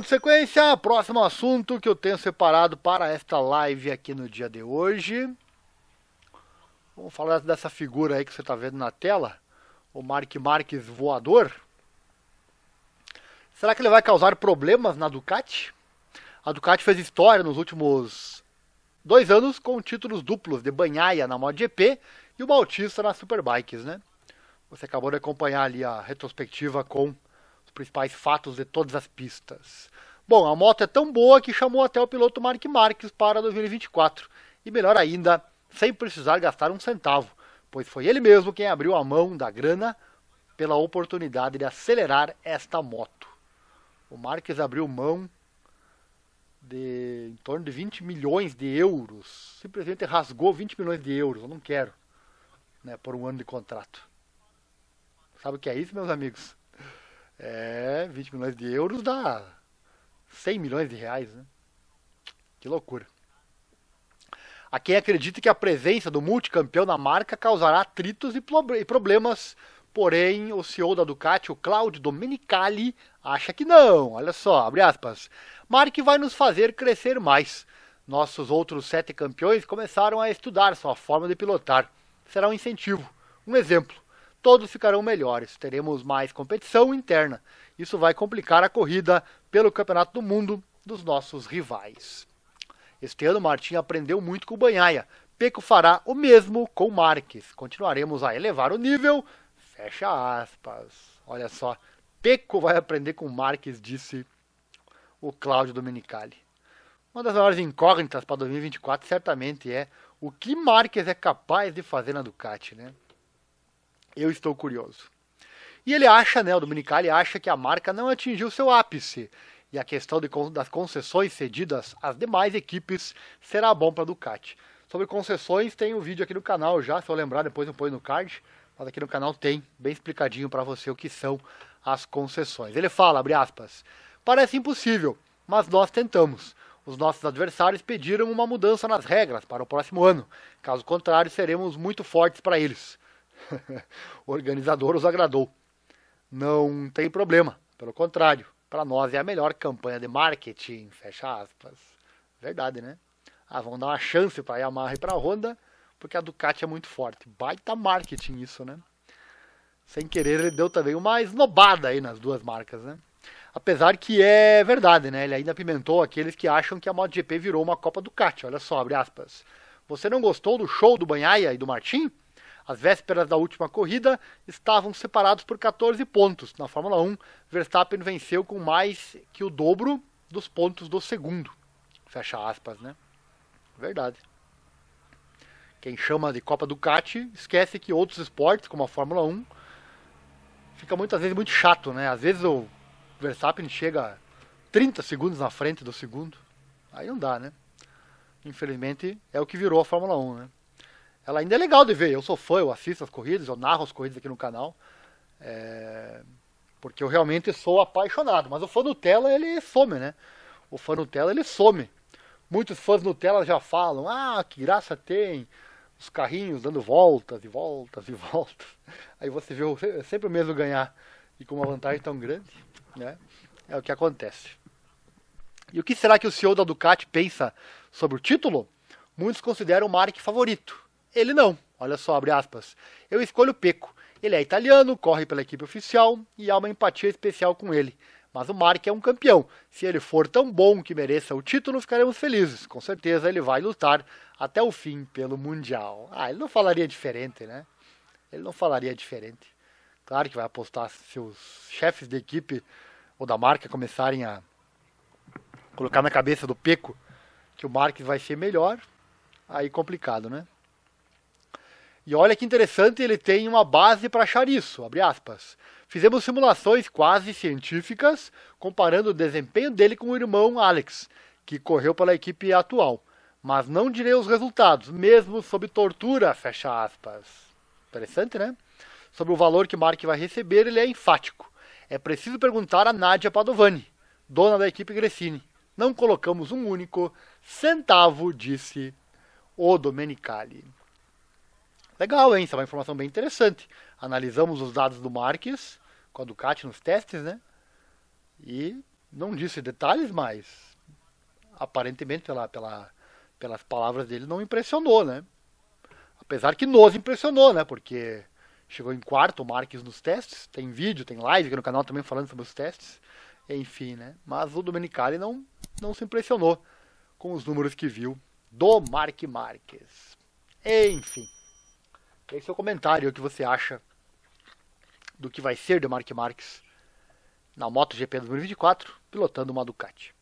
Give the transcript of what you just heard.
Dando sequência, próximo assunto que eu tenho separado para esta live aqui no dia de hoje. Vamos falar dessa figura aí que você está vendo na tela, o Mark Marques voador. Será que ele vai causar problemas na Ducati? A Ducati fez história nos últimos dois anos com títulos duplos de Banhaia na MotoGP e o Bautista nas Superbikes, né? Você acabou de acompanhar ali a retrospectiva com os principais fatos de todas as pistas. Bom, a moto é tão boa que chamou até o piloto Mark Marques para 2024 e melhor ainda, sem precisar gastar um centavo, pois foi ele mesmo quem abriu a mão da grana pela oportunidade de acelerar esta moto. O Marques abriu mão de em torno de 20 milhões de euros, simplesmente rasgou 20 milhões de euros, eu não quero, né, por um ano de contrato. Sabe o que é isso, meus amigos? É, 20 milhões de euros dá 100 milhões de reais, né? Que loucura. A quem acredita que a presença do multicampeão na marca causará atritos e problemas, porém o CEO da Ducati, o Claudio Domenicali, acha que não. Olha só, abre aspas. Mark vai nos fazer crescer mais. Nossos outros sete campeões começaram a estudar sua forma de pilotar. Será um incentivo. Um exemplo todos ficarão melhores, teremos mais competição interna. Isso vai complicar a corrida pelo Campeonato do Mundo dos nossos rivais. Este ano, Martim aprendeu muito com o Banhaia. Peco fará o mesmo com Marques. Continuaremos a elevar o nível. Fecha aspas. Olha só. Peco vai aprender com Marques, disse o Cláudio Domenicali. Uma das maiores incógnitas para 2024 certamente é o que Marques é capaz de fazer na Ducati, né? Eu estou curioso. E ele acha, né, o Dominicali acha que a marca não atingiu seu ápice e a questão de, das concessões cedidas às demais equipes será bom para a Ducati. Sobre concessões tem um vídeo aqui no canal já, se eu lembrar depois eu ponho no card, mas aqui no canal tem bem explicadinho para você o que são as concessões. Ele fala, abre aspas, parece impossível, mas nós tentamos. Os nossos adversários pediram uma mudança nas regras para o próximo ano. Caso contrário, seremos muito fortes para eles. organizador os agradou. Não tem problema, pelo contrário, para nós é a melhor campanha de marketing, fecha aspas. Verdade, né? Ah, vão dar uma chance para a Yamaha e para a Honda, porque a Ducati é muito forte. Baita marketing isso, né? Sem querer, ele deu também uma esnobada aí nas duas marcas, né? Apesar que é verdade, né? Ele ainda pimentou aqueles que acham que a MotoGP virou uma Copa Ducati. Olha só, abre aspas. Você não gostou do show do Banhaia e do Martin? Às vésperas da última corrida, estavam separados por 14 pontos. Na Fórmula 1, Verstappen venceu com mais que o dobro dos pontos do segundo. Fecha aspas, né? Verdade. Quem chama de Copa Ducati esquece que outros esportes, como a Fórmula 1, fica muitas vezes muito chato, né? Às vezes o Verstappen chega 30 segundos na frente do segundo. Aí não dá, né? Infelizmente é o que virou a Fórmula 1, né? ela ainda é legal de ver. Eu sou fã, eu assisto as corridas, eu narro as corridas aqui no canal. É... Porque eu realmente sou apaixonado. Mas o fã Nutella, ele some, né? O fã Nutella, ele some. Muitos fãs Nutella já falam: ah, que graça tem os carrinhos dando voltas e voltas e voltas. Aí você vê é sempre o mesmo ganhar e com uma vantagem tão grande, né? É o que acontece. E o que será que o CEO da Ducati pensa sobre o título? Muitos consideram o Mark favorito. Ele não. Olha só, abre aspas. Eu escolho Peco. Ele é italiano, corre pela equipe oficial e há uma empatia especial com ele. Mas o Mark é um campeão. Se ele for tão bom que mereça o título, ficaremos felizes. Com certeza ele vai lutar até o fim pelo Mundial. Ah, ele não falaria diferente, né? Ele não falaria diferente. Claro que vai apostar se os chefes de equipe ou da marca começarem a colocar na cabeça do Peco que o Marques vai ser melhor, aí complicado, né? E olha que interessante, ele tem uma base para achar isso, abre aspas. Fizemos simulações quase científicas comparando o desempenho dele com o irmão Alex, que correu pela equipe atual, mas não direi os resultados, mesmo sob tortura, fecha aspas. Interessante, né? Sobre o valor que Mark vai receber, ele é enfático. É preciso perguntar a Nadia Padovani, dona da equipe Gressini. Não colocamos um único centavo, disse o Domenicali. Legal, hein? Essa é uma informação bem interessante. Analisamos os dados do Marques com a Ducati nos testes, né? E não disse detalhes, mas aparentemente pela, pela, pelas palavras dele não impressionou, né? Apesar que nos impressionou, né? Porque chegou em quarto o Marques nos testes, tem vídeo, tem live aqui no canal também falando sobre os testes, enfim, né? Mas o Domenicali não, não se impressionou com os números que viu do Mark Marques. Enfim. Esse é o comentário o que você acha do que vai ser de Mark Marques na MotoGP 2024, pilotando uma Ducati.